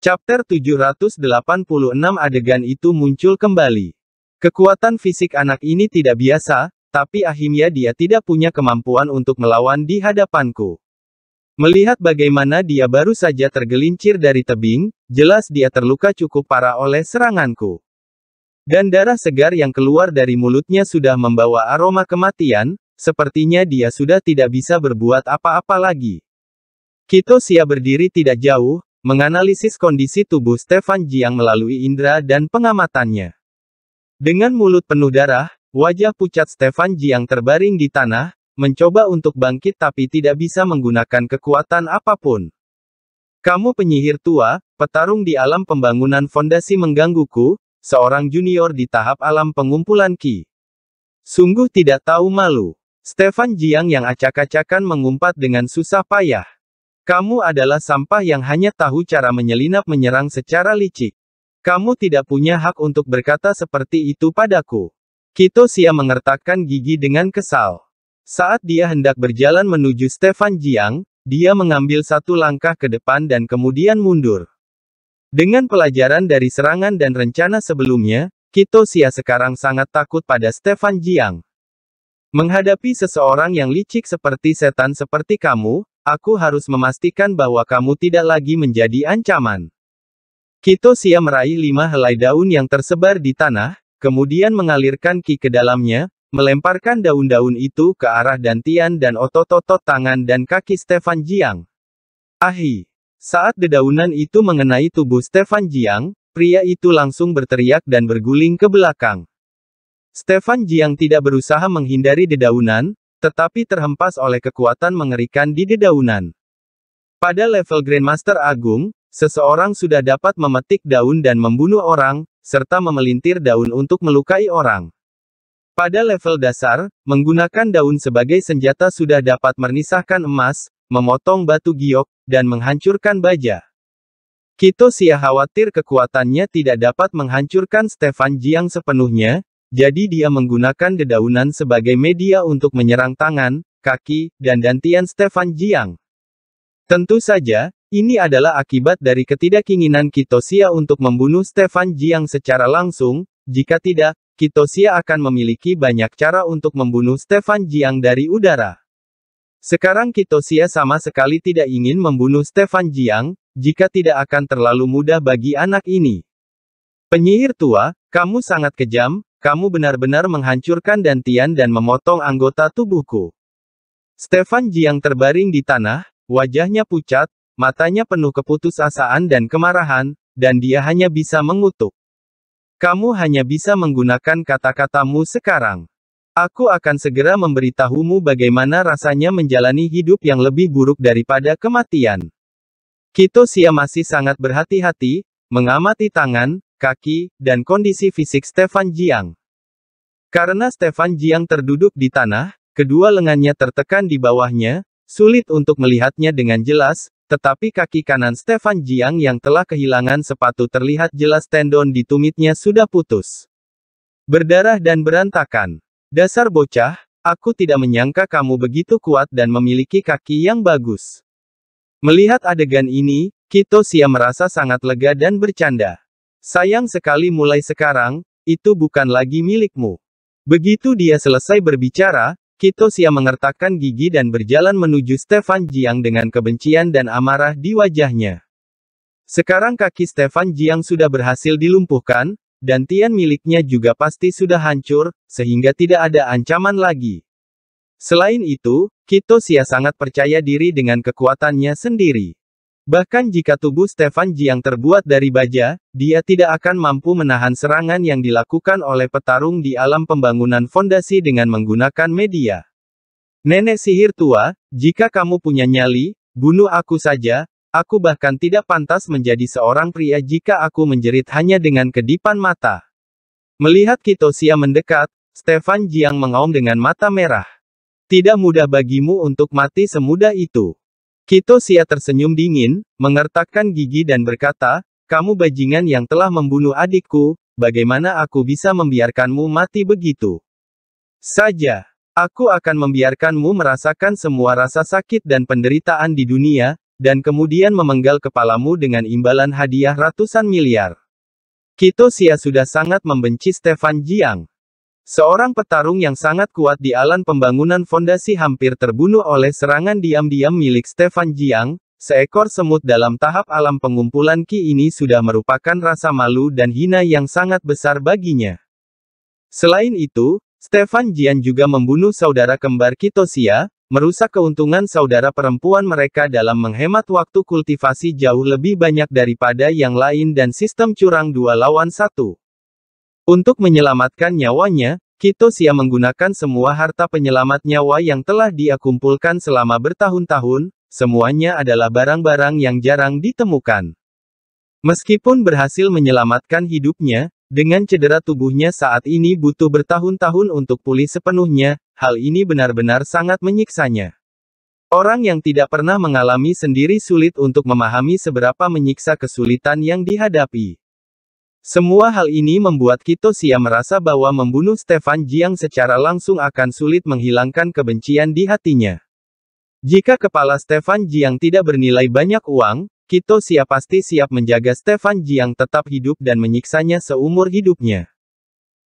Chapter 786 adegan itu muncul kembali. Kekuatan fisik anak ini tidak biasa, tapi akhirnya dia tidak punya kemampuan untuk melawan di hadapanku. Melihat bagaimana dia baru saja tergelincir dari tebing, jelas dia terluka cukup parah oleh seranganku. Dan darah segar yang keluar dari mulutnya sudah membawa aroma kematian, sepertinya dia sudah tidak bisa berbuat apa-apa lagi. Kito Sia berdiri tidak jauh, menganalisis kondisi tubuh Stefan Jiang melalui indera dan pengamatannya. Dengan mulut penuh darah, wajah pucat Stefan Jiang terbaring di tanah, mencoba untuk bangkit tapi tidak bisa menggunakan kekuatan apapun. Kamu penyihir tua, petarung di alam pembangunan fondasi menggangguku, seorang junior di tahap alam pengumpulan Ki. Sungguh tidak tahu malu. Stefan Jiang yang acak-acakan mengumpat dengan susah payah. Kamu adalah sampah yang hanya tahu cara menyelinap menyerang secara licik. Kamu tidak punya hak untuk berkata seperti itu padaku. Kito Sia mengertakkan gigi dengan kesal. Saat dia hendak berjalan menuju Stefan Jiang, dia mengambil satu langkah ke depan dan kemudian mundur. Dengan pelajaran dari serangan dan rencana sebelumnya, Kito Sia sekarang sangat takut pada Stefan Jiang. Menghadapi seseorang yang licik seperti setan seperti kamu, Aku harus memastikan bahwa kamu tidak lagi menjadi ancaman. Kito Kitosia meraih lima helai daun yang tersebar di tanah, kemudian mengalirkan ki ke dalamnya, melemparkan daun-daun itu ke arah dantian dan otot-otot tangan dan kaki Stefan Jiang. Ahi! Saat dedaunan itu mengenai tubuh Stefan Jiang, pria itu langsung berteriak dan berguling ke belakang. Stefan Jiang tidak berusaha menghindari dedaunan, tetapi terhempas oleh kekuatan mengerikan di dedaunan. Pada level Grandmaster Agung, seseorang sudah dapat memetik daun dan membunuh orang, serta memelintir daun untuk melukai orang. Pada level dasar, menggunakan daun sebagai senjata sudah dapat mernisahkan emas, memotong batu giok, dan menghancurkan baja. Kito Sia khawatir kekuatannya tidak dapat menghancurkan Stefan Jiang sepenuhnya, jadi dia menggunakan dedaunan sebagai media untuk menyerang tangan, kaki, dan dantian Stefan Jiang. Tentu saja, ini adalah akibat dari ketidakinginan Kitosia untuk membunuh Stefan Jiang secara langsung, jika tidak, Kitosia akan memiliki banyak cara untuk membunuh Stefan Jiang dari udara. Sekarang Kitosia sama sekali tidak ingin membunuh Stefan Jiang, jika tidak akan terlalu mudah bagi anak ini. Penyihir tua, kamu sangat kejam, kamu benar-benar menghancurkan dantian dan memotong anggota tubuhku. Stefan Jiang terbaring di tanah, wajahnya pucat, matanya penuh keputusasaan dan kemarahan, dan dia hanya bisa mengutuk. Kamu hanya bisa menggunakan kata-katamu sekarang. Aku akan segera memberitahumu bagaimana rasanya menjalani hidup yang lebih buruk daripada kematian. Kito Sia masih sangat berhati-hati, mengamati tangan, kaki, dan kondisi fisik Stefan Jiang. Karena Stefan Jiang terduduk di tanah, kedua lengannya tertekan di bawahnya, sulit untuk melihatnya dengan jelas, tetapi kaki kanan Stefan Jiang yang telah kehilangan sepatu terlihat jelas tendon di tumitnya sudah putus. Berdarah dan berantakan. Dasar bocah, aku tidak menyangka kamu begitu kuat dan memiliki kaki yang bagus. Melihat adegan ini, Kito Sia merasa sangat lega dan bercanda. Sayang sekali mulai sekarang, itu bukan lagi milikmu. Begitu dia selesai berbicara, Kito Sia mengertakkan gigi dan berjalan menuju Stefan Jiang dengan kebencian dan amarah di wajahnya. Sekarang kaki Stefan Jiang sudah berhasil dilumpuhkan, dan tian miliknya juga pasti sudah hancur, sehingga tidak ada ancaman lagi. Selain itu, Kito Sia sangat percaya diri dengan kekuatannya sendiri. Bahkan jika tubuh Stefan Jiang terbuat dari baja, dia tidak akan mampu menahan serangan yang dilakukan oleh petarung di alam pembangunan fondasi dengan menggunakan media. Nenek sihir tua, jika kamu punya nyali, bunuh aku saja, aku bahkan tidak pantas menjadi seorang pria jika aku menjerit hanya dengan kedipan mata. Melihat Kitosia mendekat, Stefan Jiang mengaum dengan mata merah. Tidak mudah bagimu untuk mati semudah itu. Kito Sia tersenyum dingin, mengertakkan gigi dan berkata, kamu bajingan yang telah membunuh adikku, bagaimana aku bisa membiarkanmu mati begitu? Saja, aku akan membiarkanmu merasakan semua rasa sakit dan penderitaan di dunia, dan kemudian memenggal kepalamu dengan imbalan hadiah ratusan miliar. Kito Sia sudah sangat membenci Stefan Jiang. Seorang petarung yang sangat kuat di alam pembangunan fondasi hampir terbunuh oleh serangan diam-diam milik Stefan Jiang, seekor semut dalam tahap alam pengumpulan Ki ini sudah merupakan rasa malu dan hina yang sangat besar baginya. Selain itu, Stefan Jiang juga membunuh saudara kembar Kitosia, merusak keuntungan saudara perempuan mereka dalam menghemat waktu kultivasi jauh lebih banyak daripada yang lain dan sistem curang dua lawan satu. Untuk menyelamatkan nyawanya, Kito Sia menggunakan semua harta penyelamat nyawa yang telah dia kumpulkan selama bertahun-tahun, semuanya adalah barang-barang yang jarang ditemukan. Meskipun berhasil menyelamatkan hidupnya, dengan cedera tubuhnya saat ini butuh bertahun-tahun untuk pulih sepenuhnya, hal ini benar-benar sangat menyiksanya. Orang yang tidak pernah mengalami sendiri sulit untuk memahami seberapa menyiksa kesulitan yang dihadapi. Semua hal ini membuat Kito Kitosia merasa bahwa membunuh Stefan Jiang secara langsung akan sulit menghilangkan kebencian di hatinya. Jika kepala Stefan Jiang tidak bernilai banyak uang, Kito Kitosia pasti siap menjaga Stefan Jiang tetap hidup dan menyiksanya seumur hidupnya.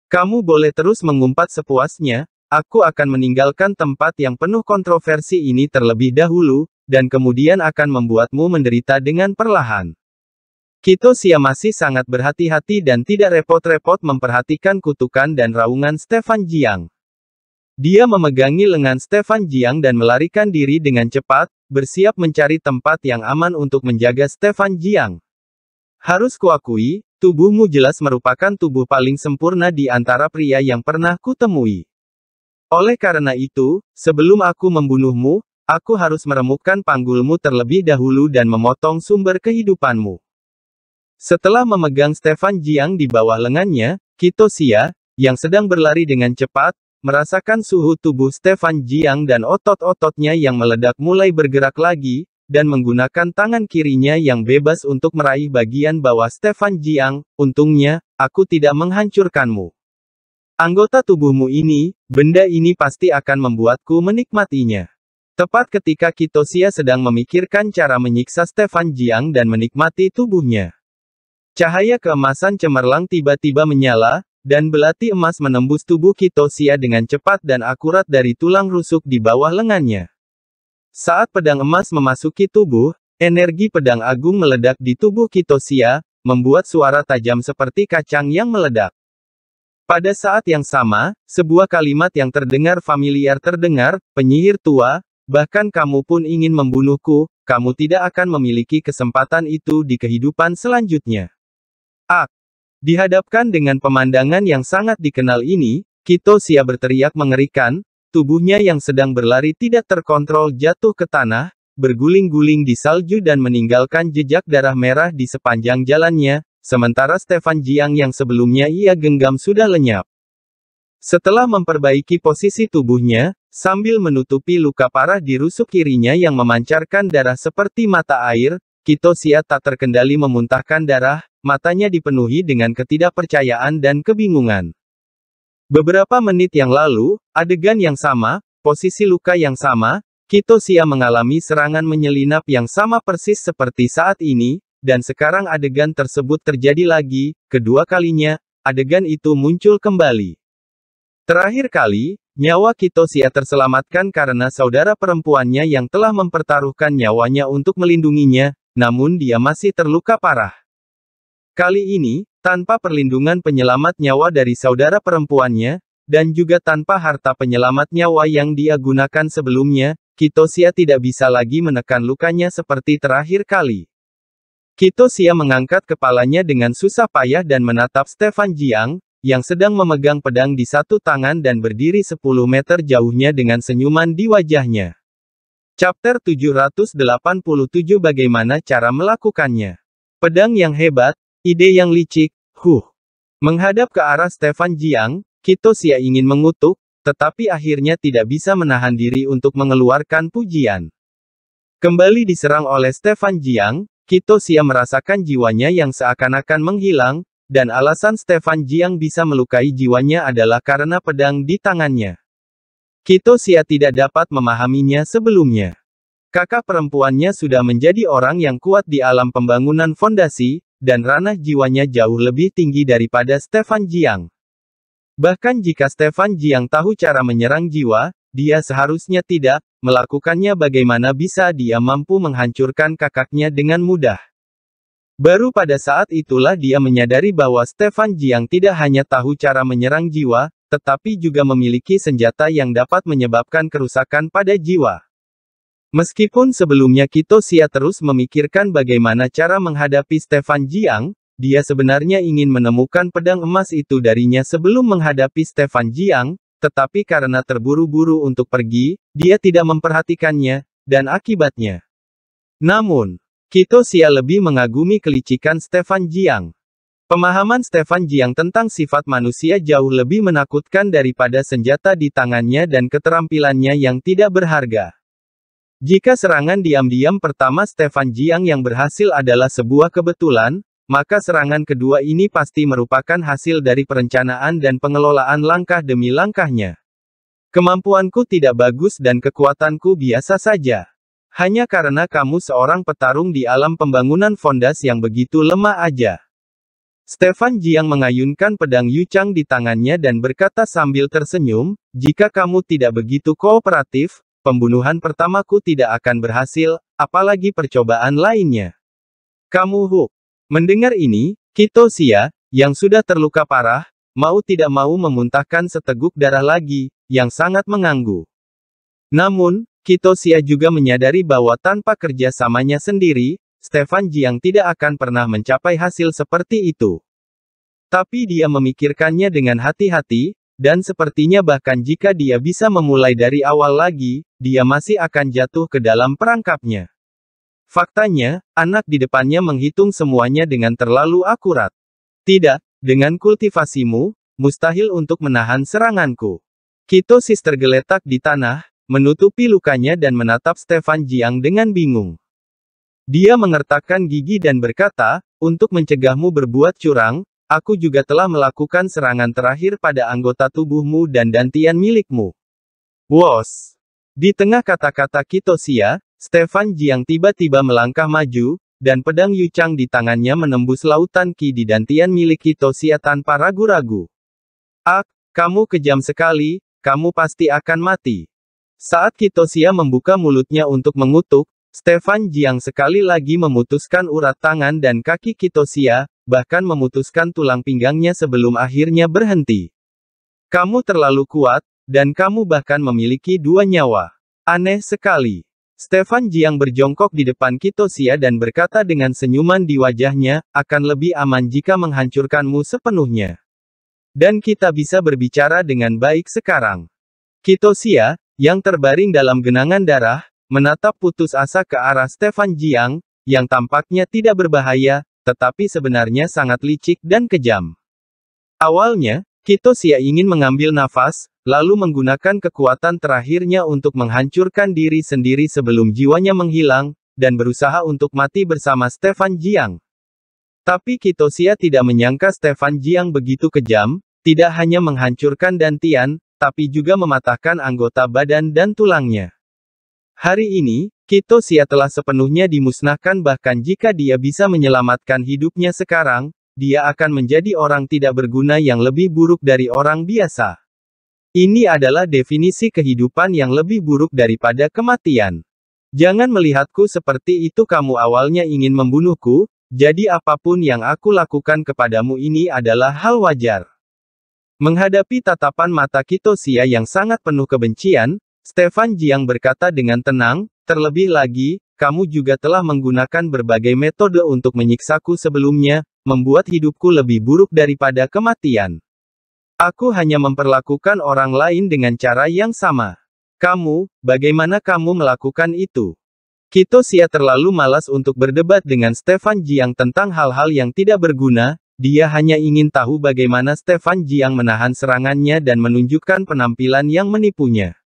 Kamu boleh terus mengumpat sepuasnya, aku akan meninggalkan tempat yang penuh kontroversi ini terlebih dahulu, dan kemudian akan membuatmu menderita dengan perlahan. Kito sia masih sangat berhati-hati dan tidak repot-repot memperhatikan kutukan dan raungan Stefan Jiang. Dia memegangi lengan Stefan Jiang dan melarikan diri dengan cepat, bersiap mencari tempat yang aman untuk menjaga Stefan Jiang. Harus kuakui, tubuhmu jelas merupakan tubuh paling sempurna di antara pria yang pernah kutemui. Oleh karena itu, sebelum aku membunuhmu, aku harus meremukkan panggulmu terlebih dahulu dan memotong sumber kehidupanmu. Setelah memegang Stefan Jiang di bawah lengannya, Kito Xia, yang sedang berlari dengan cepat, merasakan suhu tubuh Stefan Jiang dan otot-ototnya yang meledak mulai bergerak lagi, dan menggunakan tangan kirinya yang bebas untuk meraih bagian bawah Stefan Jiang, untungnya, aku tidak menghancurkanmu. Anggota tubuhmu ini, benda ini pasti akan membuatku menikmatinya. Tepat ketika Kitosia sedang memikirkan cara menyiksa Stefan Jiang dan menikmati tubuhnya. Cahaya keemasan cemerlang tiba-tiba menyala, dan belati emas menembus tubuh Kitosia dengan cepat dan akurat dari tulang rusuk di bawah lengannya. Saat pedang emas memasuki tubuh, energi pedang agung meledak di tubuh Kitosia, membuat suara tajam seperti kacang yang meledak. Pada saat yang sama, sebuah kalimat yang terdengar familiar terdengar, penyihir tua, bahkan kamu pun ingin membunuhku, kamu tidak akan memiliki kesempatan itu di kehidupan selanjutnya. Ak. Dihadapkan dengan pemandangan yang sangat dikenal ini, Kito Sia berteriak mengerikan, tubuhnya yang sedang berlari tidak terkontrol jatuh ke tanah, berguling-guling di salju dan meninggalkan jejak darah merah di sepanjang jalannya, sementara Stefan Jiang yang sebelumnya ia genggam sudah lenyap. Setelah memperbaiki posisi tubuhnya, sambil menutupi luka parah di rusuk kirinya yang memancarkan darah seperti mata air, Kito Sia tak terkendali memuntahkan darah, matanya dipenuhi dengan ketidakpercayaan dan kebingungan. Beberapa menit yang lalu, adegan yang sama, posisi luka yang sama, Kito Sia mengalami serangan menyelinap yang sama persis seperti saat ini, dan sekarang adegan tersebut terjadi lagi, kedua kalinya, adegan itu muncul kembali. Terakhir kali, nyawa Kitosia terselamatkan karena saudara perempuannya yang telah mempertaruhkan nyawanya untuk melindunginya, namun dia masih terluka parah. Kali ini, tanpa perlindungan penyelamat nyawa dari saudara perempuannya, dan juga tanpa harta penyelamat nyawa yang dia gunakan sebelumnya, Kitosia tidak bisa lagi menekan lukanya seperti terakhir kali. Kitosia mengangkat kepalanya dengan susah payah dan menatap Stefan Jiang, yang sedang memegang pedang di satu tangan dan berdiri 10 meter jauhnya dengan senyuman di wajahnya. Chapter 787 Bagaimana Cara Melakukannya Pedang yang hebat, Ide yang licik, huh. Menghadap ke arah Stefan Jiang, Kito Kitosia ingin mengutuk, tetapi akhirnya tidak bisa menahan diri untuk mengeluarkan pujian. Kembali diserang oleh Stefan Jiang, Kito Kitosia merasakan jiwanya yang seakan-akan menghilang, dan alasan Stefan Jiang bisa melukai jiwanya adalah karena pedang di tangannya. Kito Kitosia tidak dapat memahaminya sebelumnya. Kakak perempuannya sudah menjadi orang yang kuat di alam pembangunan fondasi, dan ranah jiwanya jauh lebih tinggi daripada Stefan Jiang. Bahkan jika Stefan Jiang tahu cara menyerang jiwa, dia seharusnya tidak melakukannya bagaimana bisa dia mampu menghancurkan kakaknya dengan mudah. Baru pada saat itulah dia menyadari bahwa Stefan Jiang tidak hanya tahu cara menyerang jiwa, tetapi juga memiliki senjata yang dapat menyebabkan kerusakan pada jiwa. Meskipun sebelumnya Kito Sia terus memikirkan bagaimana cara menghadapi Stefan Jiang, dia sebenarnya ingin menemukan pedang emas itu darinya sebelum menghadapi Stefan Jiang, tetapi karena terburu-buru untuk pergi, dia tidak memperhatikannya, dan akibatnya. Namun, Kito Sia lebih mengagumi kelicikan Stefan Jiang. Pemahaman Stefan Jiang tentang sifat manusia jauh lebih menakutkan daripada senjata di tangannya dan keterampilannya yang tidak berharga. Jika serangan diam-diam pertama Stefan Jiang yang berhasil adalah sebuah kebetulan, maka serangan kedua ini pasti merupakan hasil dari perencanaan dan pengelolaan langkah demi langkahnya. Kemampuanku tidak bagus dan kekuatanku biasa saja. Hanya karena kamu seorang petarung di alam pembangunan fondas yang begitu lemah aja. Stefan Jiang mengayunkan pedang Yuchang di tangannya dan berkata sambil tersenyum, jika kamu tidak begitu kooperatif, Pembunuhan pertamaku tidak akan berhasil, apalagi percobaan lainnya. Kamu Hook. Mendengar ini, Sia, yang sudah terluka parah, mau tidak mau memuntahkan seteguk darah lagi, yang sangat mengganggu. Namun, Sia juga menyadari bahwa tanpa kerja samanya sendiri, Stefan Jiang tidak akan pernah mencapai hasil seperti itu. Tapi dia memikirkannya dengan hati-hati, dan sepertinya bahkan jika dia bisa memulai dari awal lagi, dia masih akan jatuh ke dalam perangkapnya. Faktanya, anak di depannya menghitung semuanya dengan terlalu akurat. Tidak, dengan kultivasimu, mustahil untuk menahan seranganku. Kitosis tergeletak di tanah, menutupi lukanya dan menatap Stefan Jiang dengan bingung. Dia mengertakkan gigi dan berkata, untuk mencegahmu berbuat curang, Aku juga telah melakukan serangan terakhir pada anggota tubuhmu dan dantian milikmu. Wos. Di tengah kata-kata Kitosia, Stefan Jiang tiba-tiba melangkah maju, dan pedang Yuchang di tangannya menembus lautan Ki di dantian milik Kitosia tanpa ragu-ragu. Ak, ah, kamu kejam sekali, kamu pasti akan mati. Saat Kitosia membuka mulutnya untuk mengutuk, Stefan Jiang sekali lagi memutuskan urat tangan dan kaki Kitosia, bahkan memutuskan tulang pinggangnya sebelum akhirnya berhenti. Kamu terlalu kuat, dan kamu bahkan memiliki dua nyawa. Aneh sekali. Stefan Jiang berjongkok di depan Kitosia dan berkata dengan senyuman di wajahnya, akan lebih aman jika menghancurkanmu sepenuhnya. Dan kita bisa berbicara dengan baik sekarang. Kitosia, yang terbaring dalam genangan darah, menatap putus asa ke arah Stefan Jiang, yang tampaknya tidak berbahaya, tetapi sebenarnya sangat licik dan kejam. Awalnya, Kitosia ingin mengambil nafas, lalu menggunakan kekuatan terakhirnya untuk menghancurkan diri sendiri sebelum jiwanya menghilang, dan berusaha untuk mati bersama Stefan Jiang. Tapi Kitosia tidak menyangka Stefan Jiang begitu kejam, tidak hanya menghancurkan dantian, tapi juga mematahkan anggota badan dan tulangnya. Hari ini, Kitosia telah sepenuhnya dimusnahkan bahkan jika dia bisa menyelamatkan hidupnya sekarang, dia akan menjadi orang tidak berguna yang lebih buruk dari orang biasa. Ini adalah definisi kehidupan yang lebih buruk daripada kematian. Jangan melihatku seperti itu kamu awalnya ingin membunuhku, jadi apapun yang aku lakukan kepadamu ini adalah hal wajar. Menghadapi tatapan mata Kitosia yang sangat penuh kebencian, Stefan Jiang berkata dengan tenang, terlebih lagi, kamu juga telah menggunakan berbagai metode untuk menyiksaku sebelumnya, membuat hidupku lebih buruk daripada kematian. Aku hanya memperlakukan orang lain dengan cara yang sama. Kamu, bagaimana kamu melakukan itu? Kito Sia terlalu malas untuk berdebat dengan Stefan Jiang tentang hal-hal yang tidak berguna, dia hanya ingin tahu bagaimana Stefan Jiang menahan serangannya dan menunjukkan penampilan yang menipunya.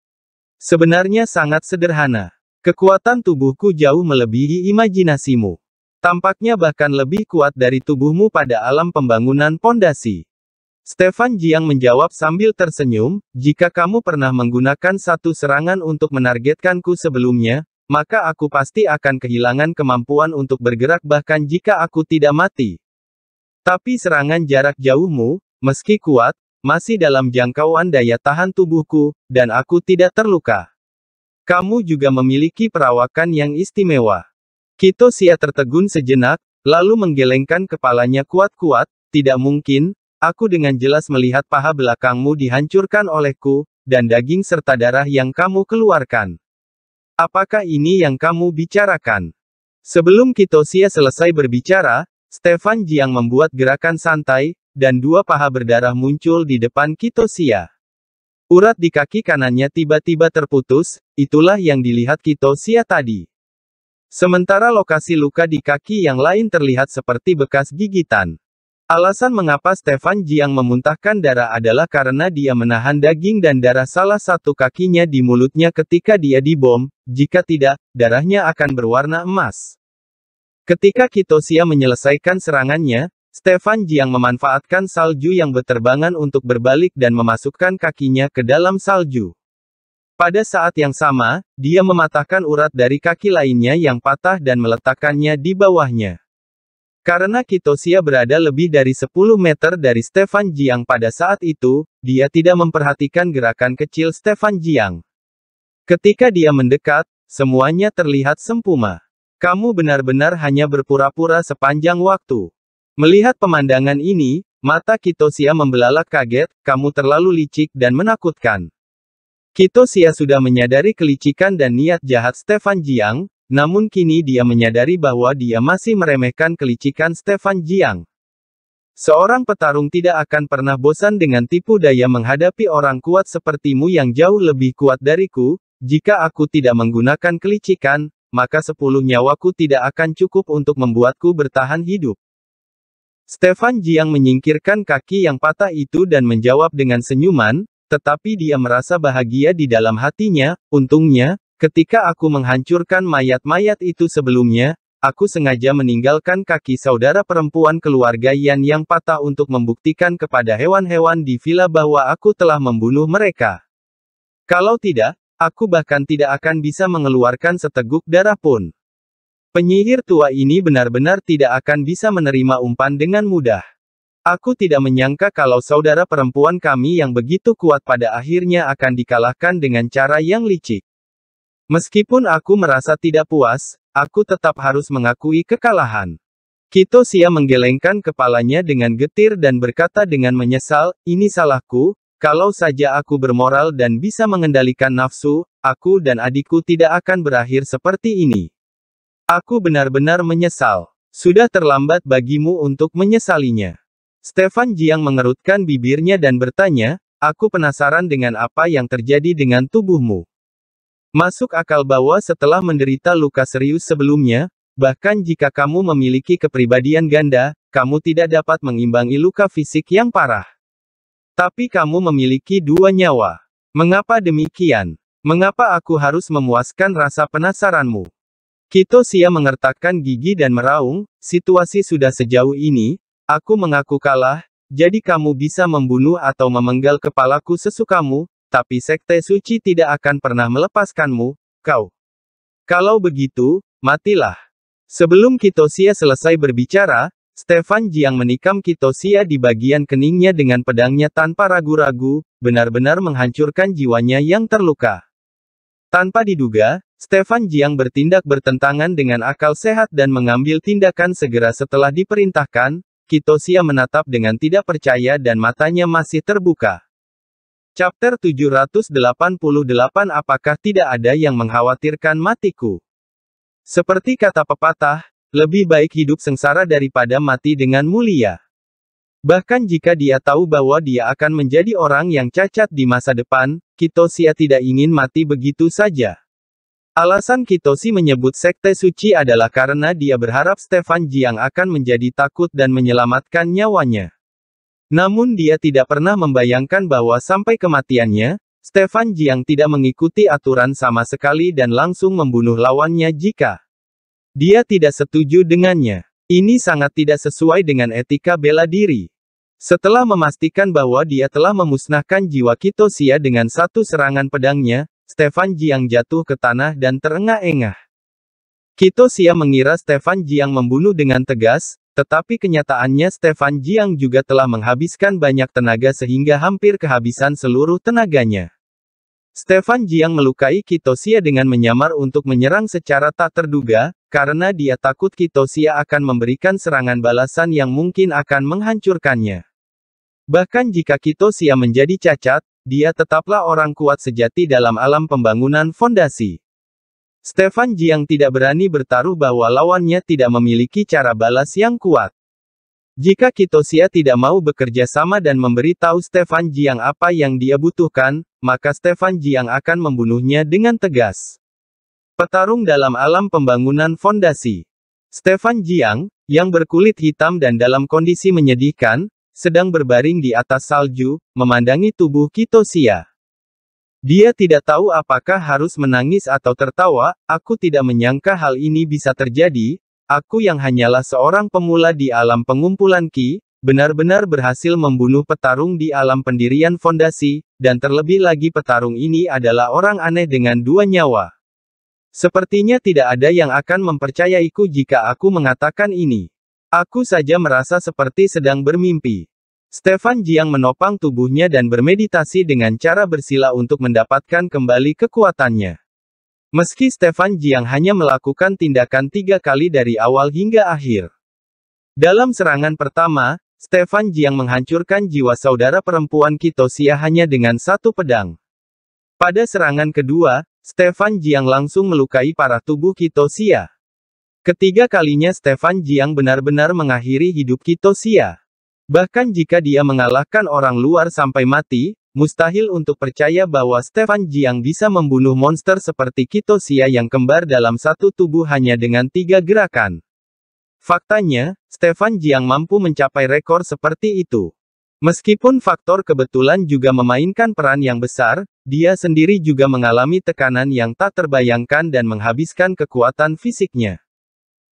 Sebenarnya sangat sederhana. Kekuatan tubuhku jauh melebihi imajinasimu. Tampaknya bahkan lebih kuat dari tubuhmu pada alam pembangunan pondasi. Stefan Jiang menjawab sambil tersenyum, jika kamu pernah menggunakan satu serangan untuk menargetkanku sebelumnya, maka aku pasti akan kehilangan kemampuan untuk bergerak bahkan jika aku tidak mati. Tapi serangan jarak jauhmu, meski kuat, masih dalam jangkauan daya tahan tubuhku, dan aku tidak terluka. Kamu juga memiliki perawakan yang istimewa. Kito Sia tertegun sejenak, lalu menggelengkan kepalanya kuat-kuat, tidak mungkin, aku dengan jelas melihat paha belakangmu dihancurkan olehku, dan daging serta darah yang kamu keluarkan. Apakah ini yang kamu bicarakan? Sebelum Kitosia selesai berbicara, Stefan Jiang membuat gerakan santai, dan dua paha berdarah muncul di depan Kitosia. Urat di kaki kanannya tiba-tiba terputus, itulah yang dilihat Kitosia tadi. Sementara lokasi luka di kaki yang lain terlihat seperti bekas gigitan. Alasan mengapa Stefan Jiang memuntahkan darah adalah karena dia menahan daging dan darah salah satu kakinya di mulutnya ketika dia dibom, jika tidak, darahnya akan berwarna emas. Ketika Kitosia menyelesaikan serangannya, Stefan Jiang memanfaatkan salju yang berterbangan untuk berbalik dan memasukkan kakinya ke dalam salju. Pada saat yang sama, dia mematahkan urat dari kaki lainnya yang patah dan meletakkannya di bawahnya. Karena Kitosia berada lebih dari 10 meter dari Stefan Jiang pada saat itu, dia tidak memperhatikan gerakan kecil Stefan Jiang. Ketika dia mendekat, semuanya terlihat sempuma. Kamu benar-benar hanya berpura-pura sepanjang waktu. Melihat pemandangan ini, mata Kitosia membelalak kaget, kamu terlalu licik dan menakutkan. Kitosia sudah menyadari kelicikan dan niat jahat Stefan Jiang, namun kini dia menyadari bahwa dia masih meremehkan kelicikan Stefan Jiang. Seorang petarung tidak akan pernah bosan dengan tipu daya menghadapi orang kuat sepertimu yang jauh lebih kuat dariku, jika aku tidak menggunakan kelicikan, maka sepuluh nyawaku tidak akan cukup untuk membuatku bertahan hidup. Stefan Jiang menyingkirkan kaki yang patah itu dan menjawab dengan senyuman, tetapi dia merasa bahagia di dalam hatinya, untungnya, ketika aku menghancurkan mayat-mayat itu sebelumnya, aku sengaja meninggalkan kaki saudara perempuan keluarga Yan yang patah untuk membuktikan kepada hewan-hewan di villa bahwa aku telah membunuh mereka. Kalau tidak, Aku bahkan tidak akan bisa mengeluarkan seteguk darah pun. Penyihir tua ini benar-benar tidak akan bisa menerima umpan dengan mudah. Aku tidak menyangka kalau saudara perempuan kami yang begitu kuat pada akhirnya akan dikalahkan dengan cara yang licik. Meskipun aku merasa tidak puas, aku tetap harus mengakui kekalahan. Kitosia menggelengkan kepalanya dengan getir dan berkata dengan menyesal, ini salahku, kalau saja aku bermoral dan bisa mengendalikan nafsu, aku dan adikku tidak akan berakhir seperti ini. Aku benar-benar menyesal. Sudah terlambat bagimu untuk menyesalinya. Stefan Jiang mengerutkan bibirnya dan bertanya, aku penasaran dengan apa yang terjadi dengan tubuhmu. Masuk akal bahwa setelah menderita luka serius sebelumnya, bahkan jika kamu memiliki kepribadian ganda, kamu tidak dapat mengimbangi luka fisik yang parah. Tapi kamu memiliki dua nyawa. Mengapa demikian? Mengapa aku harus memuaskan rasa penasaranmu? Kito Sia mengertakkan gigi dan meraung, situasi sudah sejauh ini, aku mengaku kalah, jadi kamu bisa membunuh atau memenggal kepalaku sesukamu, tapi sekte suci tidak akan pernah melepaskanmu, kau. Kalau begitu, matilah. Sebelum Kito Sia selesai berbicara, Stefan Jiang menikam Kitosia di bagian keningnya dengan pedangnya tanpa ragu-ragu, benar-benar menghancurkan jiwanya yang terluka. Tanpa diduga, Stefan Jiang bertindak bertentangan dengan akal sehat dan mengambil tindakan segera setelah diperintahkan, Kitosia menatap dengan tidak percaya dan matanya masih terbuka. Chapter 788 Apakah tidak ada yang mengkhawatirkan matiku? Seperti kata pepatah, lebih baik hidup sengsara daripada mati dengan mulia. Bahkan jika dia tahu bahwa dia akan menjadi orang yang cacat di masa depan, Kitosia tidak ingin mati begitu saja. Alasan Kitosi menyebut sekte suci adalah karena dia berharap Stefan Jiang akan menjadi takut dan menyelamatkan nyawanya. Namun dia tidak pernah membayangkan bahwa sampai kematiannya, Stefan Jiang tidak mengikuti aturan sama sekali dan langsung membunuh lawannya jika dia tidak setuju dengannya. Ini sangat tidak sesuai dengan etika bela diri. Setelah memastikan bahwa dia telah memusnahkan jiwa Kitosia dengan satu serangan pedangnya, Stefan Jiang jatuh ke tanah dan terengah-engah. Kitosia mengira Stefan Jiang membunuh dengan tegas, tetapi kenyataannya Stefan Jiang juga telah menghabiskan banyak tenaga sehingga hampir kehabisan seluruh tenaganya. Stefan Jiang melukai Kitosia dengan menyamar untuk menyerang secara tak terduga, karena dia takut Kitosia akan memberikan serangan balasan yang mungkin akan menghancurkannya. Bahkan jika Kitosia menjadi cacat, dia tetaplah orang kuat sejati dalam alam pembangunan fondasi. Stefan Jiang tidak berani bertaruh bahwa lawannya tidak memiliki cara balas yang kuat. Jika Kitosia tidak mau bekerja sama dan memberi tahu Stefan Jiang apa yang dia butuhkan, maka Stefan Jiang akan membunuhnya dengan tegas. Petarung dalam alam pembangunan fondasi. Stefan Jiang, yang berkulit hitam dan dalam kondisi menyedihkan, sedang berbaring di atas salju, memandangi tubuh Kitosia. Dia tidak tahu apakah harus menangis atau tertawa, aku tidak menyangka hal ini bisa terjadi, Aku yang hanyalah seorang pemula di alam pengumpulan Ki, benar-benar berhasil membunuh petarung di alam pendirian fondasi, dan terlebih lagi petarung ini adalah orang aneh dengan dua nyawa. Sepertinya tidak ada yang akan mempercayaiku jika aku mengatakan ini. Aku saja merasa seperti sedang bermimpi. Stefan Jiang menopang tubuhnya dan bermeditasi dengan cara bersila untuk mendapatkan kembali kekuatannya. Meski Stefan Jiang hanya melakukan tindakan tiga kali dari awal hingga akhir. Dalam serangan pertama, Stefan Jiang menghancurkan jiwa saudara perempuan Kitosia hanya dengan satu pedang. Pada serangan kedua, Stefan Jiang langsung melukai para tubuh Kitosia. Ketiga kalinya Stefan Jiang benar-benar mengakhiri hidup Kitosia. Bahkan jika dia mengalahkan orang luar sampai mati, Mustahil untuk percaya bahwa Stefan Jiang bisa membunuh monster seperti Kitosia yang kembar dalam satu tubuh hanya dengan tiga gerakan. Faktanya, Stefan Jiang mampu mencapai rekor seperti itu. Meskipun faktor kebetulan juga memainkan peran yang besar, dia sendiri juga mengalami tekanan yang tak terbayangkan dan menghabiskan kekuatan fisiknya.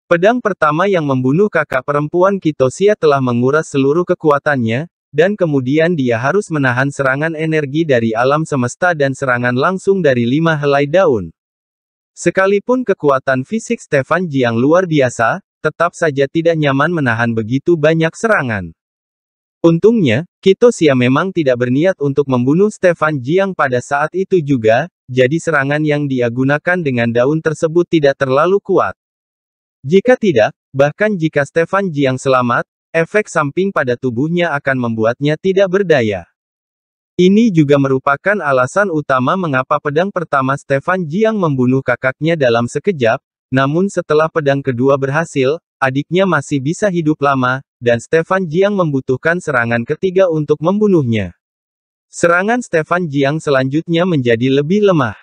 Pedang pertama yang membunuh kakak perempuan Kitosia telah menguras seluruh kekuatannya, dan kemudian dia harus menahan serangan energi dari alam semesta dan serangan langsung dari lima helai daun. Sekalipun kekuatan fisik Stefan Jiang luar biasa, tetap saja tidak nyaman menahan begitu banyak serangan. Untungnya, Kitosia memang tidak berniat untuk membunuh Stefan Jiang pada saat itu juga, jadi serangan yang dia gunakan dengan daun tersebut tidak terlalu kuat. Jika tidak, bahkan jika Stefan Jiang selamat, Efek samping pada tubuhnya akan membuatnya tidak berdaya. Ini juga merupakan alasan utama mengapa pedang pertama Stefan Jiang membunuh kakaknya dalam sekejap, namun setelah pedang kedua berhasil, adiknya masih bisa hidup lama, dan Stefan Jiang membutuhkan serangan ketiga untuk membunuhnya. Serangan Stefan Jiang selanjutnya menjadi lebih lemah.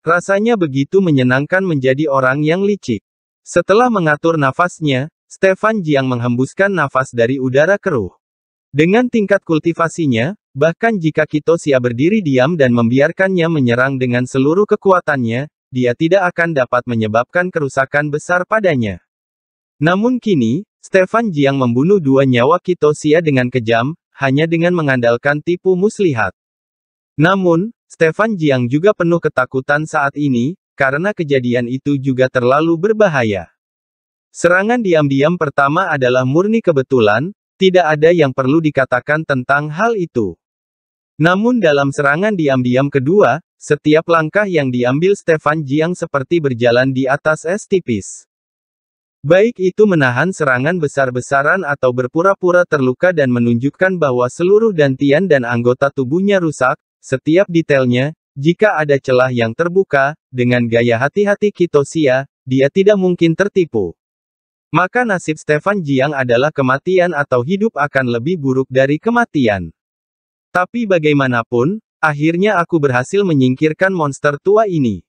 Rasanya begitu menyenangkan menjadi orang yang licik. Setelah mengatur nafasnya, Stefan Jiang menghembuskan nafas dari udara keruh. Dengan tingkat kultivasinya, bahkan jika Kito Kitosia berdiri diam dan membiarkannya menyerang dengan seluruh kekuatannya, dia tidak akan dapat menyebabkan kerusakan besar padanya. Namun kini, Stefan Jiang membunuh dua nyawa Kito Kitosia dengan kejam, hanya dengan mengandalkan tipu muslihat. Namun, Stefan Jiang juga penuh ketakutan saat ini, karena kejadian itu juga terlalu berbahaya. Serangan diam-diam pertama adalah murni kebetulan, tidak ada yang perlu dikatakan tentang hal itu. Namun dalam serangan diam-diam kedua, setiap langkah yang diambil Stefan Jiang seperti berjalan di atas es tipis. Baik itu menahan serangan besar-besaran atau berpura-pura terluka dan menunjukkan bahwa seluruh dantian dan anggota tubuhnya rusak, setiap detailnya, jika ada celah yang terbuka, dengan gaya hati-hati Kitosia, dia tidak mungkin tertipu. Maka nasib Stefan Jiang adalah kematian atau hidup akan lebih buruk dari kematian. Tapi bagaimanapun, akhirnya aku berhasil menyingkirkan monster tua ini.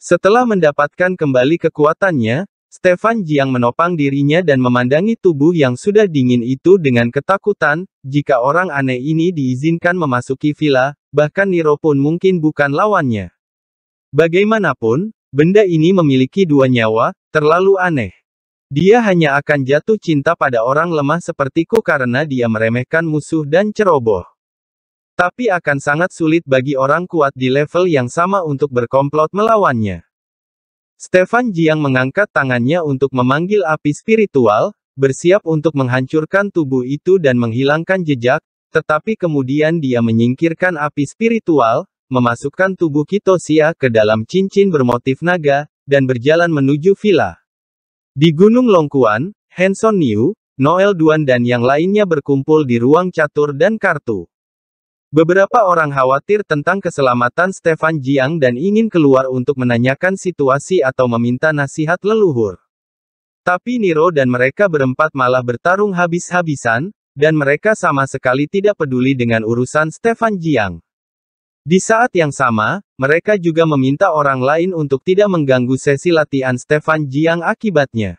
Setelah mendapatkan kembali kekuatannya, Stefan Jiang menopang dirinya dan memandangi tubuh yang sudah dingin itu dengan ketakutan, jika orang aneh ini diizinkan memasuki villa, bahkan Niro pun mungkin bukan lawannya. Bagaimanapun, benda ini memiliki dua nyawa, terlalu aneh. Dia hanya akan jatuh cinta pada orang lemah sepertiku karena dia meremehkan musuh dan ceroboh. Tapi akan sangat sulit bagi orang kuat di level yang sama untuk berkomplot melawannya. Stefan Jiang mengangkat tangannya untuk memanggil api spiritual, bersiap untuk menghancurkan tubuh itu dan menghilangkan jejak, tetapi kemudian dia menyingkirkan api spiritual, memasukkan tubuh Kitosia ke dalam cincin bermotif naga, dan berjalan menuju villa. Di Gunung Longkuan, Hanson New, Noel Duan dan yang lainnya berkumpul di ruang catur dan kartu. Beberapa orang khawatir tentang keselamatan Stefan Jiang dan ingin keluar untuk menanyakan situasi atau meminta nasihat leluhur. Tapi Niro dan mereka berempat malah bertarung habis-habisan, dan mereka sama sekali tidak peduli dengan urusan Stefan Jiang. Di saat yang sama, mereka juga meminta orang lain untuk tidak mengganggu sesi latihan Stefan Jiang akibatnya.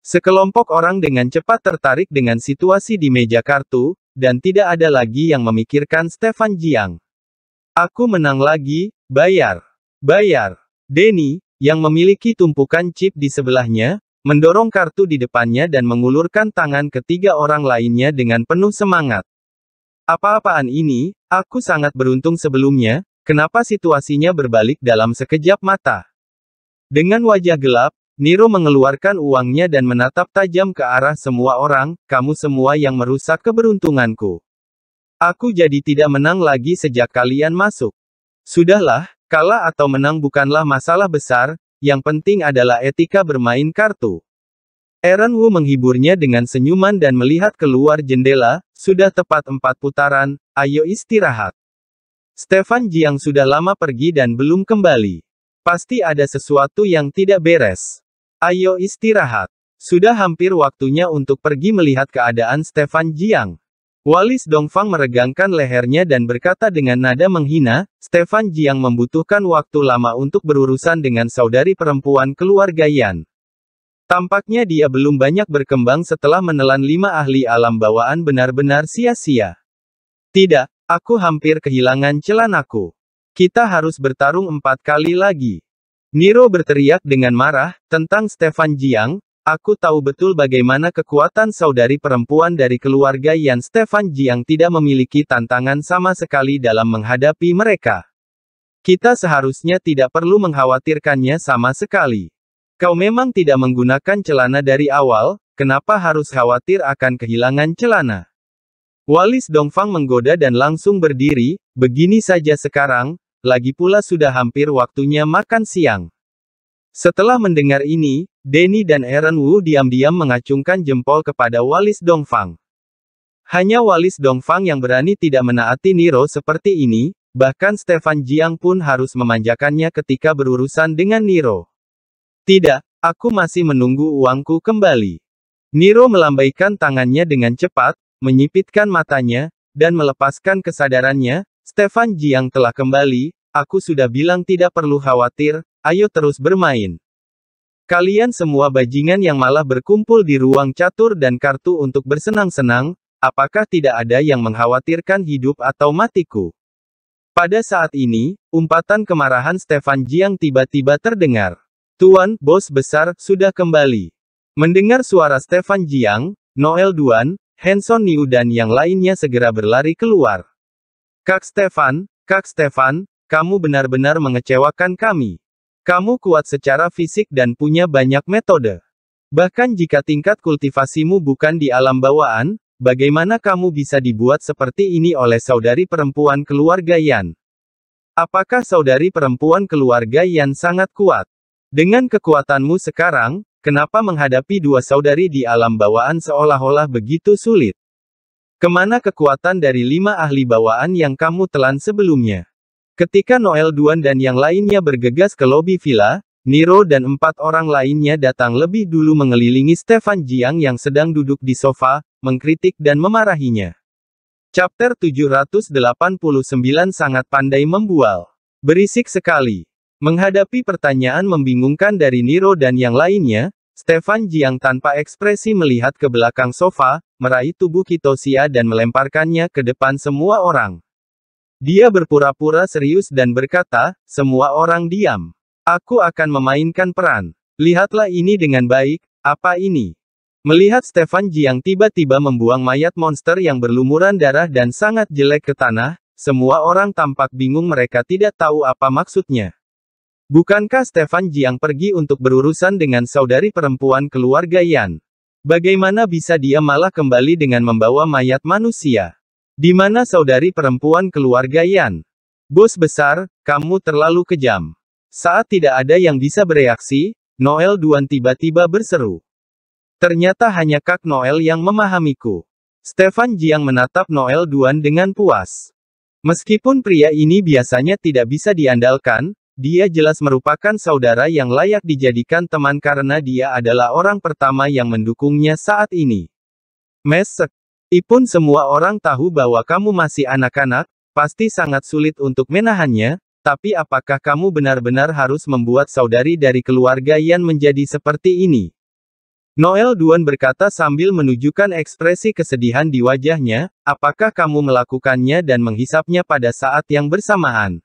Sekelompok orang dengan cepat tertarik dengan situasi di meja kartu, dan tidak ada lagi yang memikirkan Stefan Jiang. Aku menang lagi, bayar. Bayar. Denny, yang memiliki tumpukan chip di sebelahnya, mendorong kartu di depannya dan mengulurkan tangan ketiga orang lainnya dengan penuh semangat. Apa-apaan ini, aku sangat beruntung sebelumnya, kenapa situasinya berbalik dalam sekejap mata. Dengan wajah gelap, Niro mengeluarkan uangnya dan menatap tajam ke arah semua orang, kamu semua yang merusak keberuntunganku. Aku jadi tidak menang lagi sejak kalian masuk. Sudahlah, kalah atau menang bukanlah masalah besar, yang penting adalah etika bermain kartu. Eren Wu menghiburnya dengan senyuman dan melihat keluar jendela, sudah tepat empat putaran, ayo istirahat. Stefan Jiang sudah lama pergi dan belum kembali. Pasti ada sesuatu yang tidak beres. Ayo istirahat. Sudah hampir waktunya untuk pergi melihat keadaan Stefan Jiang. Walis Dongfang meregangkan lehernya dan berkata dengan nada menghina, Stefan Jiang membutuhkan waktu lama untuk berurusan dengan saudari perempuan keluarga Yan. Tampaknya dia belum banyak berkembang setelah menelan lima ahli alam bawaan benar-benar sia-sia. Tidak, aku hampir kehilangan celanaku. Kita harus bertarung empat kali lagi. Niro berteriak dengan marah, tentang Stefan Jiang, aku tahu betul bagaimana kekuatan saudari perempuan dari keluarga Yan Stefan Jiang tidak memiliki tantangan sama sekali dalam menghadapi mereka. Kita seharusnya tidak perlu mengkhawatirkannya sama sekali. Kau memang tidak menggunakan celana dari awal, kenapa harus khawatir akan kehilangan celana? Walis Dongfang menggoda dan langsung berdiri, begini saja sekarang, lagi pula sudah hampir waktunya makan siang. Setelah mendengar ini, Denny dan Aaron Wu diam-diam mengacungkan jempol kepada Walis Dongfang. Hanya Walis Dongfang yang berani tidak menaati Niro seperti ini, bahkan Stefan Jiang pun harus memanjakannya ketika berurusan dengan Niro. Tidak, aku masih menunggu uangku kembali. Niro melambaikan tangannya dengan cepat, menyipitkan matanya, dan melepaskan kesadarannya, Stefan Jiang telah kembali, aku sudah bilang tidak perlu khawatir, ayo terus bermain. Kalian semua bajingan yang malah berkumpul di ruang catur dan kartu untuk bersenang-senang, apakah tidak ada yang mengkhawatirkan hidup atau matiku? Pada saat ini, umpatan kemarahan Stefan Jiang tiba-tiba terdengar. Tuan, bos besar, sudah kembali. Mendengar suara Stefan Jiang, Noel Duan, Hanson Niu dan yang lainnya segera berlari keluar. Kak Stefan, Kak Stefan, kamu benar-benar mengecewakan kami. Kamu kuat secara fisik dan punya banyak metode. Bahkan jika tingkat kultivasimu bukan di alam bawaan, bagaimana kamu bisa dibuat seperti ini oleh saudari perempuan keluarga Yan? Apakah saudari perempuan keluarga Yan sangat kuat? Dengan kekuatanmu sekarang, kenapa menghadapi dua saudari di alam bawaan seolah-olah begitu sulit? Kemana kekuatan dari lima ahli bawaan yang kamu telan sebelumnya? Ketika Noel Duan dan yang lainnya bergegas ke lobi villa, Niro dan empat orang lainnya datang lebih dulu mengelilingi Stefan Jiang yang sedang duduk di sofa, mengkritik dan memarahinya. Chapter 789 sangat pandai membual. Berisik sekali. Menghadapi pertanyaan membingungkan dari Niro dan yang lainnya, Stefan Jiang tanpa ekspresi melihat ke belakang sofa, meraih tubuh Kitosia dan melemparkannya ke depan semua orang. Dia berpura-pura serius dan berkata, semua orang diam. Aku akan memainkan peran. Lihatlah ini dengan baik, apa ini? Melihat Stefan Jiang tiba-tiba membuang mayat monster yang berlumuran darah dan sangat jelek ke tanah, semua orang tampak bingung mereka tidak tahu apa maksudnya. Bukankah Stefan Jiang pergi untuk berurusan dengan saudari perempuan keluarga Yan? Bagaimana bisa dia malah kembali dengan membawa mayat manusia? Di mana saudari perempuan keluarga Yan? Bos besar, kamu terlalu kejam. Saat tidak ada yang bisa bereaksi, Noel Duan tiba-tiba berseru. Ternyata hanya Kak Noel yang memahamiku. Stefan Jiang menatap Noel Duan dengan puas. Meskipun pria ini biasanya tidak bisa diandalkan, dia jelas merupakan saudara yang layak dijadikan teman karena dia adalah orang pertama yang mendukungnya saat ini. Mesek. Ipun semua orang tahu bahwa kamu masih anak-anak, pasti sangat sulit untuk menahannya, tapi apakah kamu benar-benar harus membuat saudari dari keluarga Yan menjadi seperti ini? Noel Duan berkata sambil menunjukkan ekspresi kesedihan di wajahnya, apakah kamu melakukannya dan menghisapnya pada saat yang bersamaan?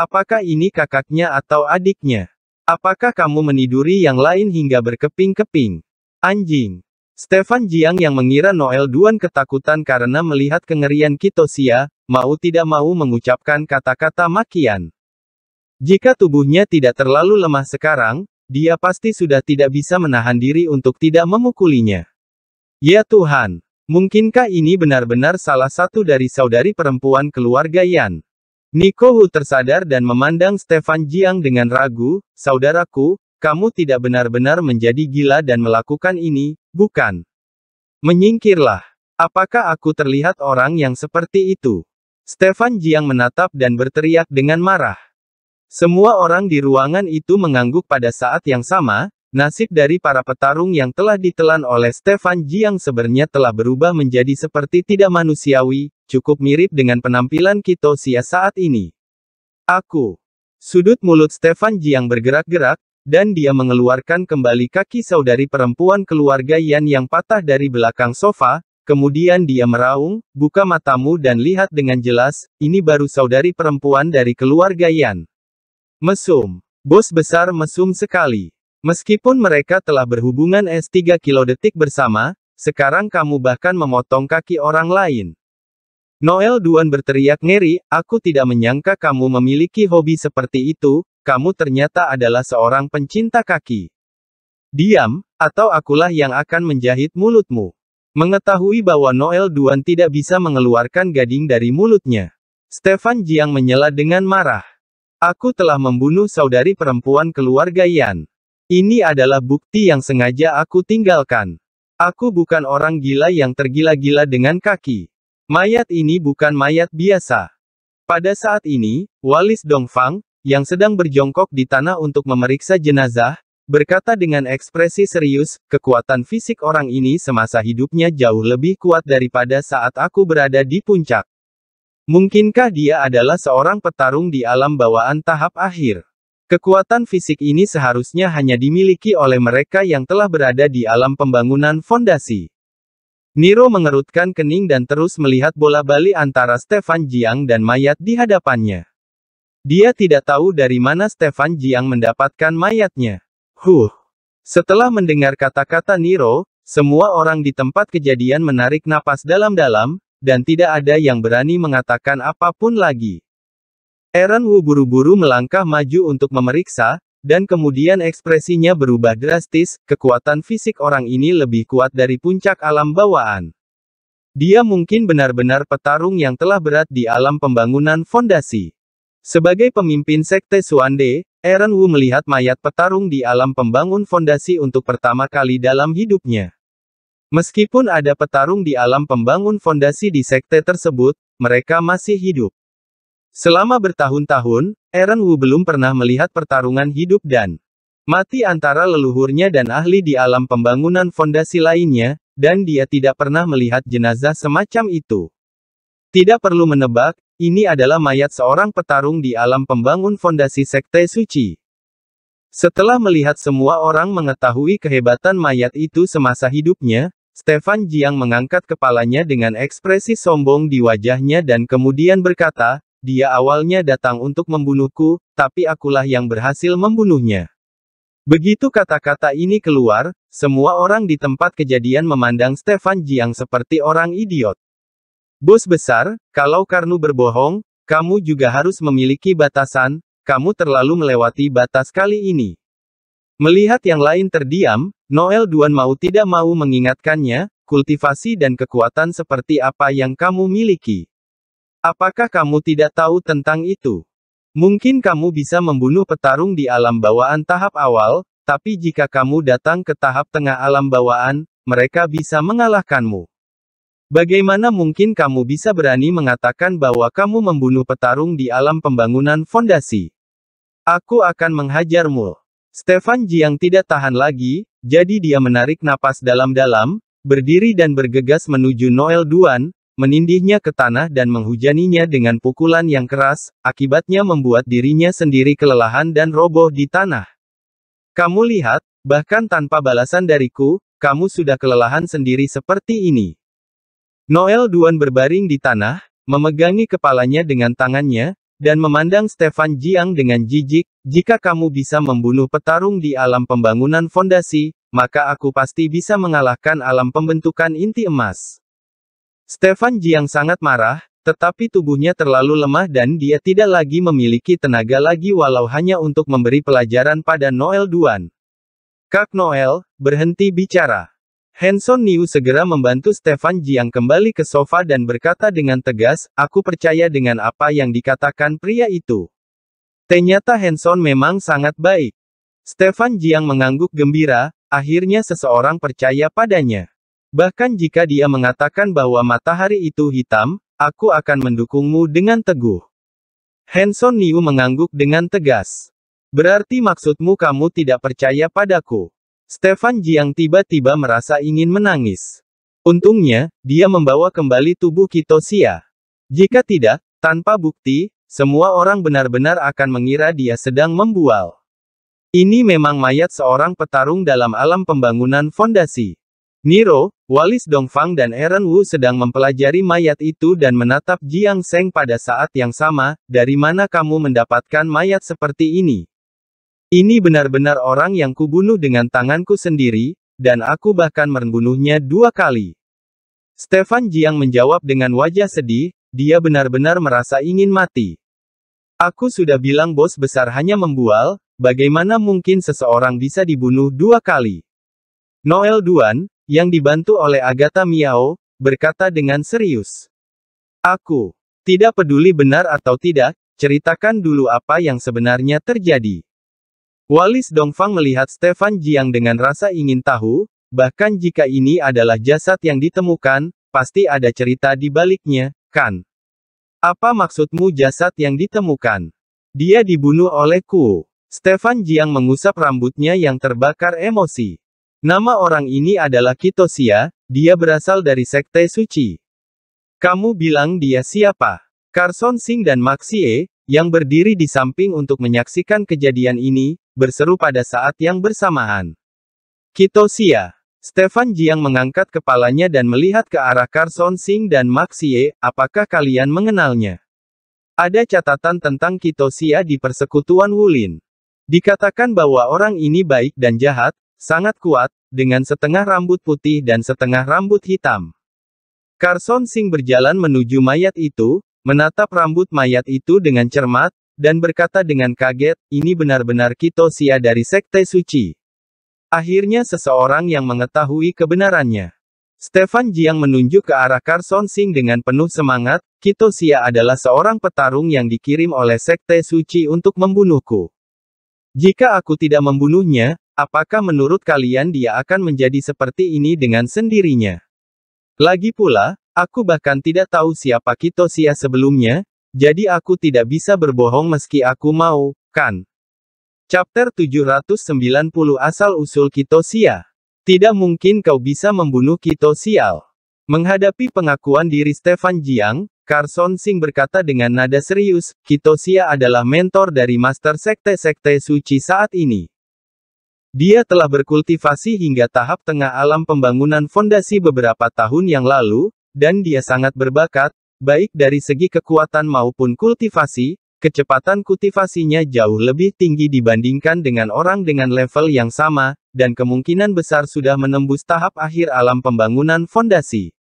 Apakah ini kakaknya atau adiknya? Apakah kamu meniduri yang lain hingga berkeping-keping? Anjing. Stefan Jiang yang mengira Noel Duan ketakutan karena melihat kengerian Kitosia, mau tidak mau mengucapkan kata-kata makian. Jika tubuhnya tidak terlalu lemah sekarang, dia pasti sudah tidak bisa menahan diri untuk tidak memukulinya. Ya Tuhan, mungkinkah ini benar-benar salah satu dari saudari perempuan keluarga Yan? Niko Hu tersadar dan memandang Stefan Jiang dengan ragu, saudaraku, kamu tidak benar-benar menjadi gila dan melakukan ini, bukan? Menyingkirlah. Apakah aku terlihat orang yang seperti itu? Stefan Jiang menatap dan berteriak dengan marah. Semua orang di ruangan itu mengangguk pada saat yang sama, Nasib dari para petarung yang telah ditelan oleh Stefan Jiang sebenarnya telah berubah menjadi seperti tidak manusiawi, cukup mirip dengan penampilan Kito Sia saat ini. Aku. Sudut mulut Stefan Jiang bergerak-gerak, dan dia mengeluarkan kembali kaki saudari perempuan keluarga Yan yang patah dari belakang sofa, kemudian dia meraung, buka matamu dan lihat dengan jelas, ini baru saudari perempuan dari keluarga Yan. Mesum. Bos besar mesum sekali. Meskipun mereka telah berhubungan S3 detik bersama, sekarang kamu bahkan memotong kaki orang lain. Noel Duan berteriak ngeri, aku tidak menyangka kamu memiliki hobi seperti itu, kamu ternyata adalah seorang pencinta kaki. Diam, atau akulah yang akan menjahit mulutmu. Mengetahui bahwa Noel Duan tidak bisa mengeluarkan gading dari mulutnya. Stefan Jiang menyela dengan marah. Aku telah membunuh saudari perempuan keluarga Yan. Ini adalah bukti yang sengaja aku tinggalkan. Aku bukan orang gila yang tergila-gila dengan kaki. Mayat ini bukan mayat biasa. Pada saat ini, Walis Dongfang, yang sedang berjongkok di tanah untuk memeriksa jenazah, berkata dengan ekspresi serius, kekuatan fisik orang ini semasa hidupnya jauh lebih kuat daripada saat aku berada di puncak. Mungkinkah dia adalah seorang petarung di alam bawaan tahap akhir? Kekuatan fisik ini seharusnya hanya dimiliki oleh mereka yang telah berada di alam pembangunan fondasi. Niro mengerutkan kening dan terus melihat bola bali antara Stefan Jiang dan mayat di hadapannya. Dia tidak tahu dari mana Stefan Jiang mendapatkan mayatnya. Huh. Setelah mendengar kata-kata Niro, semua orang di tempat kejadian menarik napas dalam-dalam, dan tidak ada yang berani mengatakan apapun lagi. Ern Wu buru-buru melangkah maju untuk memeriksa, dan kemudian ekspresinya berubah drastis, kekuatan fisik orang ini lebih kuat dari puncak alam bawaan. Dia mungkin benar-benar petarung yang telah berat di alam pembangunan fondasi. Sebagai pemimpin sekte Suande, Ern Wu melihat mayat petarung di alam pembangun fondasi untuk pertama kali dalam hidupnya. Meskipun ada petarung di alam pembangun fondasi di sekte tersebut, mereka masih hidup. Selama bertahun-tahun, Eren Wu belum pernah melihat pertarungan hidup dan mati antara leluhurnya dan ahli di alam pembangunan fondasi lainnya, dan dia tidak pernah melihat jenazah semacam itu. Tidak perlu menebak, ini adalah mayat seorang petarung di alam pembangun fondasi Sekte Suci. Setelah melihat semua orang mengetahui kehebatan mayat itu semasa hidupnya, Stefan Jiang mengangkat kepalanya dengan ekspresi sombong di wajahnya dan kemudian berkata, dia awalnya datang untuk membunuhku, tapi akulah yang berhasil membunuhnya. Begitu kata-kata ini keluar, semua orang di tempat kejadian memandang Stefan Jiang seperti orang idiot. Bos besar, kalau Karnu berbohong, kamu juga harus memiliki batasan, kamu terlalu melewati batas kali ini. Melihat yang lain terdiam, Noel Duan mau tidak mau mengingatkannya, kultivasi dan kekuatan seperti apa yang kamu miliki. Apakah kamu tidak tahu tentang itu? Mungkin kamu bisa membunuh petarung di alam bawaan tahap awal, tapi jika kamu datang ke tahap tengah alam bawaan, mereka bisa mengalahkanmu. Bagaimana mungkin kamu bisa berani mengatakan bahwa kamu membunuh petarung di alam pembangunan fondasi? Aku akan menghajarmu. Stefan Jiang tidak tahan lagi, jadi dia menarik napas dalam-dalam, berdiri dan bergegas menuju Noel Duan, menindihnya ke tanah dan menghujaninya dengan pukulan yang keras, akibatnya membuat dirinya sendiri kelelahan dan roboh di tanah. Kamu lihat, bahkan tanpa balasan dariku, kamu sudah kelelahan sendiri seperti ini. Noel Duan berbaring di tanah, memegangi kepalanya dengan tangannya, dan memandang Stefan Jiang dengan jijik, jika kamu bisa membunuh petarung di alam pembangunan fondasi, maka aku pasti bisa mengalahkan alam pembentukan inti emas. Stefan Jiang sangat marah, tetapi tubuhnya terlalu lemah dan dia tidak lagi memiliki tenaga lagi walau hanya untuk memberi pelajaran pada Noel Duan. Kak Noel, berhenti bicara. Hanson Niu segera membantu Stefan Jiang kembali ke sofa dan berkata dengan tegas, aku percaya dengan apa yang dikatakan pria itu. Ternyata Hanson memang sangat baik. Stefan Jiang mengangguk gembira, akhirnya seseorang percaya padanya. Bahkan jika dia mengatakan bahwa matahari itu hitam, aku akan mendukungmu dengan teguh. Hanson Niu mengangguk dengan tegas. Berarti maksudmu kamu tidak percaya padaku? Stefan Jiang tiba-tiba merasa ingin menangis. Untungnya, dia membawa kembali tubuh Kitosia. Jika tidak, tanpa bukti, semua orang benar-benar akan mengira dia sedang membual. Ini memang mayat seorang petarung dalam alam pembangunan fondasi. Niro, Walis Dongfang dan Eren Wu sedang mempelajari mayat itu dan menatap Jiang Seng pada saat yang sama, dari mana kamu mendapatkan mayat seperti ini? Ini benar-benar orang yang kubunuh dengan tanganku sendiri, dan aku bahkan membunuhnya dua kali. Stefan Jiang menjawab dengan wajah sedih, dia benar-benar merasa ingin mati. Aku sudah bilang bos besar hanya membual, bagaimana mungkin seseorang bisa dibunuh dua kali? Noel Duan, yang dibantu oleh Agatha Miao, berkata dengan serius. Aku tidak peduli benar atau tidak, ceritakan dulu apa yang sebenarnya terjadi. Walis Dongfang melihat Stefan Jiang dengan rasa ingin tahu, bahkan jika ini adalah jasad yang ditemukan, pasti ada cerita di baliknya, kan? Apa maksudmu jasad yang ditemukan? Dia dibunuh oleh Ku. Stefan Jiang mengusap rambutnya yang terbakar emosi. Nama orang ini adalah Kitosia, dia berasal dari sekte suci. Kamu bilang dia siapa? Carson Singh dan Maxie, yang berdiri di samping untuk menyaksikan kejadian ini, berseru pada saat yang bersamaan. Kitosia. Stefan Jiang mengangkat kepalanya dan melihat ke arah Carson Singh dan Maxie, apakah kalian mengenalnya? Ada catatan tentang Kitosia di persekutuan Wulin. Dikatakan bahwa orang ini baik dan jahat, Sangat kuat, dengan setengah rambut putih dan setengah rambut hitam. Carson Singh berjalan menuju mayat itu, menatap rambut mayat itu dengan cermat, dan berkata dengan kaget, ini benar-benar kitosia dari sekte suci. Akhirnya seseorang yang mengetahui kebenarannya. Stefan Jiang menunjuk ke arah Carson Singh dengan penuh semangat, Kitosia adalah seorang petarung yang dikirim oleh Sekte Suci untuk membunuhku. Jika aku tidak membunuhnya, Apakah menurut kalian dia akan menjadi seperti ini dengan sendirinya? Lagi pula, aku bahkan tidak tahu siapa Kitosia sebelumnya, jadi aku tidak bisa berbohong meski aku mau, kan? Chapter 790 Asal-Usul Kitosia Tidak mungkin kau bisa membunuh Kitosia. Menghadapi pengakuan diri Stefan Jiang, Carson Singh berkata dengan nada serius, Kitosia adalah mentor dari Master Sekte-Sekte Suci saat ini. Dia telah berkultivasi hingga tahap tengah alam pembangunan fondasi beberapa tahun yang lalu, dan dia sangat berbakat, baik dari segi kekuatan maupun kultivasi, kecepatan kultivasinya jauh lebih tinggi dibandingkan dengan orang dengan level yang sama, dan kemungkinan besar sudah menembus tahap akhir alam pembangunan fondasi.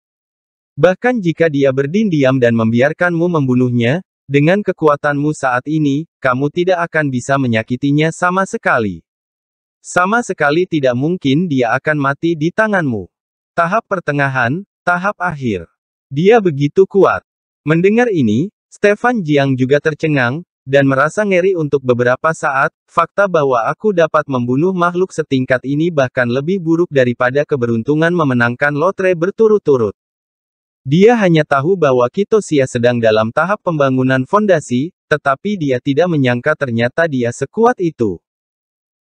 Bahkan jika dia berdiam dan membiarkanmu membunuhnya, dengan kekuatanmu saat ini, kamu tidak akan bisa menyakitinya sama sekali. Sama sekali tidak mungkin dia akan mati di tanganmu. Tahap pertengahan, tahap akhir. Dia begitu kuat. Mendengar ini, Stefan Jiang juga tercengang, dan merasa ngeri untuk beberapa saat, fakta bahwa aku dapat membunuh makhluk setingkat ini bahkan lebih buruk daripada keberuntungan memenangkan lotre berturut-turut. Dia hanya tahu bahwa Kitosia sedang dalam tahap pembangunan fondasi, tetapi dia tidak menyangka ternyata dia sekuat itu.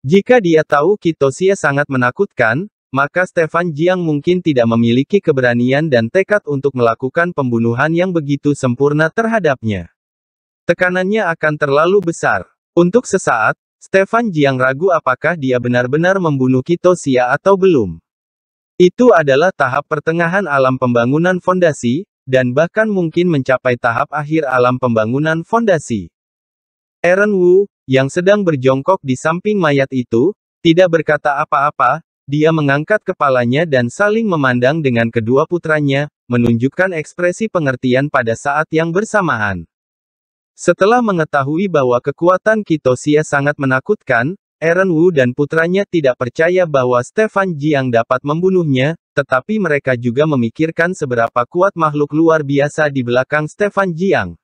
Jika dia tahu Kitosia sangat menakutkan, maka Stefan Jiang mungkin tidak memiliki keberanian dan tekad untuk melakukan pembunuhan yang begitu sempurna terhadapnya. Tekanannya akan terlalu besar. Untuk sesaat, Stefan Jiang ragu apakah dia benar-benar membunuh Kitosia atau belum. Itu adalah tahap pertengahan alam pembangunan fondasi, dan bahkan mungkin mencapai tahap akhir alam pembangunan fondasi. Aaron Wu, yang sedang berjongkok di samping mayat itu, tidak berkata apa-apa, dia mengangkat kepalanya dan saling memandang dengan kedua putranya, menunjukkan ekspresi pengertian pada saat yang bersamaan. Setelah mengetahui bahwa kekuatan Kitosia sangat menakutkan, Aaron Wu dan putranya tidak percaya bahwa Stefan Jiang dapat membunuhnya, tetapi mereka juga memikirkan seberapa kuat makhluk luar biasa di belakang Stefan Jiang.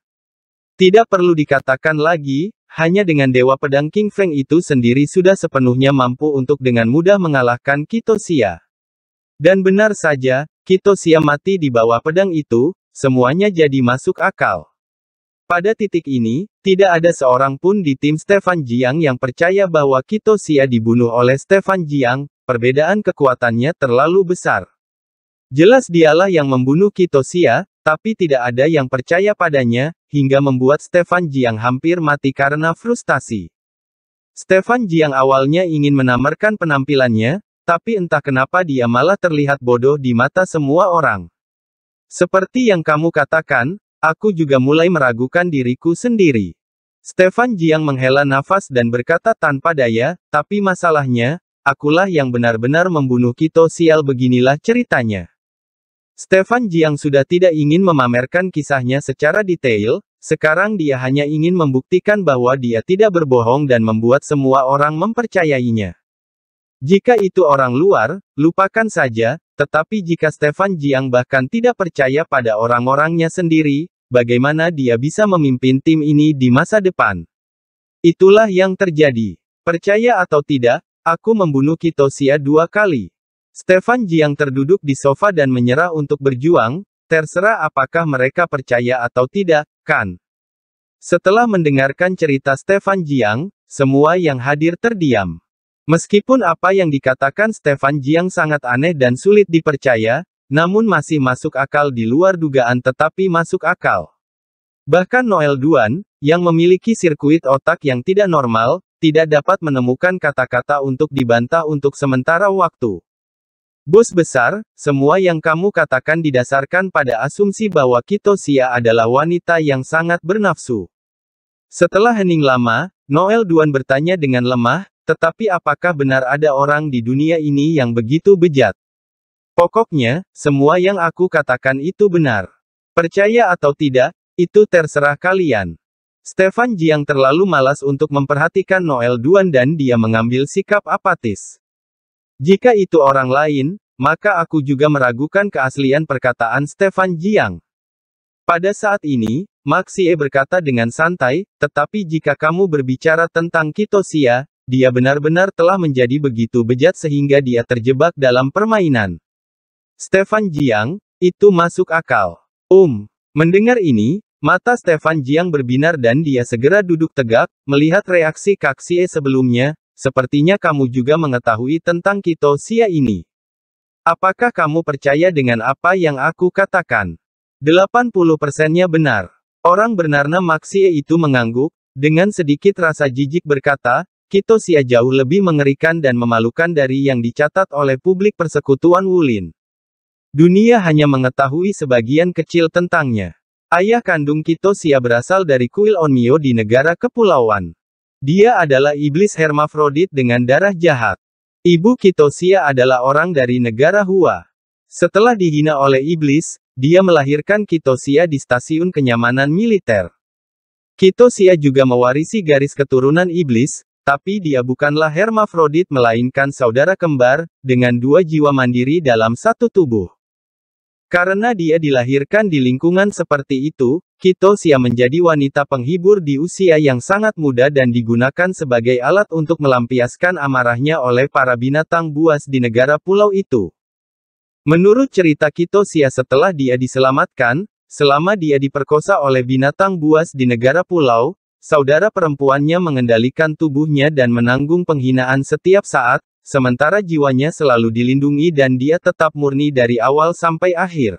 Tidak perlu dikatakan lagi, hanya dengan Dewa Pedang King Frank itu sendiri sudah sepenuhnya mampu untuk dengan mudah mengalahkan Kitosia. Dan benar saja, Kitosia mati di bawah pedang itu, semuanya jadi masuk akal. Pada titik ini, tidak ada seorang pun di tim Stefan Jiang yang percaya bahwa Kitosia dibunuh oleh Stefan Jiang, perbedaan kekuatannya terlalu besar. Jelas dialah yang membunuh Kitosia, tapi tidak ada yang percaya padanya, hingga membuat Stefan Jiang hampir mati karena frustasi. Stefan Jiang awalnya ingin menamarkan penampilannya, tapi entah kenapa dia malah terlihat bodoh di mata semua orang. Seperti yang kamu katakan, aku juga mulai meragukan diriku sendiri. Stefan Jiang menghela nafas dan berkata tanpa daya, tapi masalahnya, akulah yang benar-benar membunuh Kito Sial beginilah ceritanya. Stefan Jiang sudah tidak ingin memamerkan kisahnya secara detail, sekarang dia hanya ingin membuktikan bahwa dia tidak berbohong dan membuat semua orang mempercayainya. Jika itu orang luar, lupakan saja, tetapi jika Stefan Jiang bahkan tidak percaya pada orang-orangnya sendiri, bagaimana dia bisa memimpin tim ini di masa depan? Itulah yang terjadi. Percaya atau tidak, aku membunuh Kitosia dua kali. Stefan Jiang terduduk di sofa dan menyerah untuk berjuang, terserah apakah mereka percaya atau tidak, kan. Setelah mendengarkan cerita Stefan Jiang, semua yang hadir terdiam. Meskipun apa yang dikatakan Stefan Jiang sangat aneh dan sulit dipercaya, namun masih masuk akal di luar dugaan tetapi masuk akal. Bahkan Noel Duan, yang memiliki sirkuit otak yang tidak normal, tidak dapat menemukan kata-kata untuk dibantah untuk sementara waktu. Bos besar, semua yang kamu katakan didasarkan pada asumsi bahwa Kitosia adalah wanita yang sangat bernafsu. Setelah hening lama, Noel Duan bertanya dengan lemah, tetapi apakah benar ada orang di dunia ini yang begitu bejat? Pokoknya, semua yang aku katakan itu benar. Percaya atau tidak, itu terserah kalian. Stefan Jiang terlalu malas untuk memperhatikan Noel Duan dan dia mengambil sikap apatis. Jika itu orang lain, maka aku juga meragukan keaslian perkataan Stefan Jiang. Pada saat ini, Maxie berkata dengan santai, tetapi jika kamu berbicara tentang Kitosia, dia benar-benar telah menjadi begitu bejat sehingga dia terjebak dalam permainan. Stefan Jiang, itu masuk akal. Um, mendengar ini, mata Stefan Jiang berbinar dan dia segera duduk tegak, melihat reaksi Kaxie sebelumnya, Sepertinya kamu juga mengetahui tentang kitosia ini. Apakah kamu percaya dengan apa yang aku katakan? 80 persennya benar. Orang bernama Maxie itu mengangguk, dengan sedikit rasa jijik berkata, kitosia jauh lebih mengerikan dan memalukan dari yang dicatat oleh publik persekutuan Wulin. Dunia hanya mengetahui sebagian kecil tentangnya. Ayah kandung Kitosia berasal dari kuil Onmyo di negara kepulauan. Dia adalah iblis hermafrodit dengan darah jahat. Ibu Kitosia adalah orang dari negara Hua. Setelah dihina oleh iblis, dia melahirkan Kitosia di stasiun kenyamanan militer. Kitosia juga mewarisi garis keturunan iblis, tapi dia bukanlah hermafrodit melainkan saudara kembar, dengan dua jiwa mandiri dalam satu tubuh. Karena dia dilahirkan di lingkungan seperti itu, Kito Sia menjadi wanita penghibur di usia yang sangat muda dan digunakan sebagai alat untuk melampiaskan amarahnya oleh para binatang buas di negara pulau itu. Menurut cerita Kito Sia setelah dia diselamatkan, selama dia diperkosa oleh binatang buas di negara pulau, saudara perempuannya mengendalikan tubuhnya dan menanggung penghinaan setiap saat, sementara jiwanya selalu dilindungi dan dia tetap murni dari awal sampai akhir.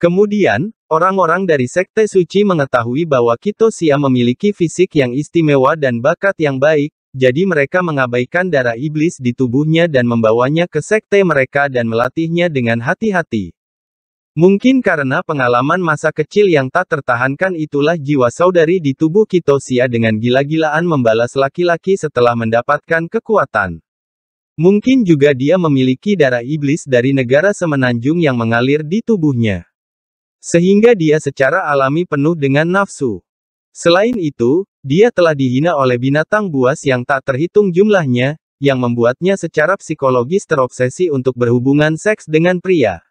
Kemudian, Orang-orang dari sekte suci mengetahui bahwa Kitosia memiliki fisik yang istimewa dan bakat yang baik, jadi mereka mengabaikan darah iblis di tubuhnya dan membawanya ke sekte mereka dan melatihnya dengan hati-hati. Mungkin karena pengalaman masa kecil yang tak tertahankan itulah jiwa saudari di tubuh Kitosia dengan gila-gilaan membalas laki-laki setelah mendapatkan kekuatan. Mungkin juga dia memiliki darah iblis dari negara semenanjung yang mengalir di tubuhnya. Sehingga dia secara alami penuh dengan nafsu. Selain itu, dia telah dihina oleh binatang buas yang tak terhitung jumlahnya, yang membuatnya secara psikologis terobsesi untuk berhubungan seks dengan pria.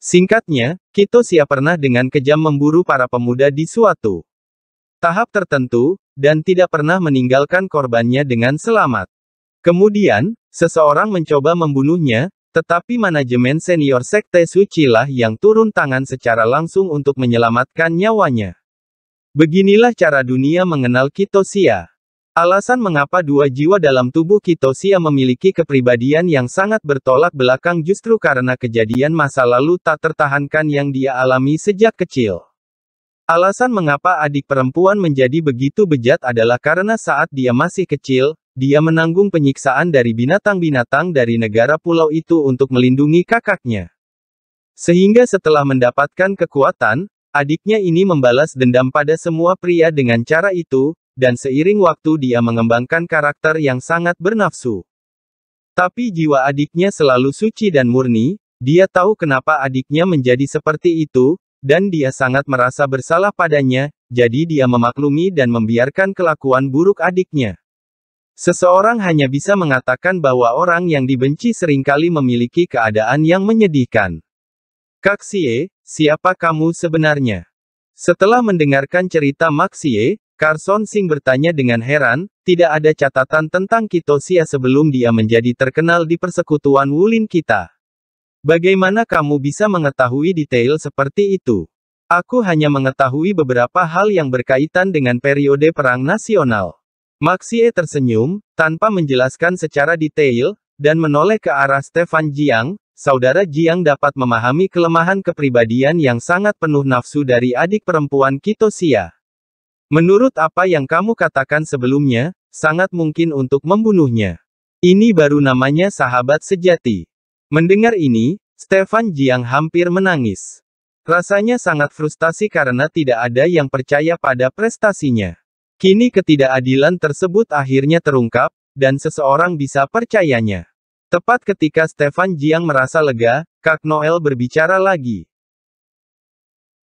Singkatnya, Kito siap pernah dengan kejam memburu para pemuda di suatu tahap tertentu, dan tidak pernah meninggalkan korbannya dengan selamat. Kemudian, seseorang mencoba membunuhnya, tetapi manajemen senior Sekte Suci lah yang turun tangan secara langsung untuk menyelamatkan nyawanya. Beginilah cara dunia mengenal Kitosia. Alasan mengapa dua jiwa dalam tubuh Kitosia memiliki kepribadian yang sangat bertolak belakang justru karena kejadian masa lalu tak tertahankan yang dia alami sejak kecil. Alasan mengapa adik perempuan menjadi begitu bejat adalah karena saat dia masih kecil, dia menanggung penyiksaan dari binatang-binatang dari negara pulau itu untuk melindungi kakaknya. Sehingga setelah mendapatkan kekuatan, adiknya ini membalas dendam pada semua pria dengan cara itu, dan seiring waktu dia mengembangkan karakter yang sangat bernafsu. Tapi jiwa adiknya selalu suci dan murni, dia tahu kenapa adiknya menjadi seperti itu, dan dia sangat merasa bersalah padanya, jadi dia memaklumi dan membiarkan kelakuan buruk adiknya. Seseorang hanya bisa mengatakan bahwa orang yang dibenci seringkali memiliki keadaan yang menyedihkan. Kaksie, siapa kamu sebenarnya? Setelah mendengarkan cerita Maxie, Carson Singh bertanya dengan heran, tidak ada catatan tentang Kitosia sebelum dia menjadi terkenal di persekutuan Wulin kita. Bagaimana kamu bisa mengetahui detail seperti itu? Aku hanya mengetahui beberapa hal yang berkaitan dengan periode perang nasional. Maxie tersenyum, tanpa menjelaskan secara detail, dan menoleh ke arah Stefan Jiang, saudara Jiang dapat memahami kelemahan kepribadian yang sangat penuh nafsu dari adik perempuan Kitosia. Menurut apa yang kamu katakan sebelumnya, sangat mungkin untuk membunuhnya. Ini baru namanya sahabat sejati. Mendengar ini, Stefan Jiang hampir menangis. Rasanya sangat frustasi karena tidak ada yang percaya pada prestasinya. Kini ketidakadilan tersebut akhirnya terungkap, dan seseorang bisa percayanya. Tepat ketika Stefan Jiang merasa lega, Kak Noel berbicara lagi.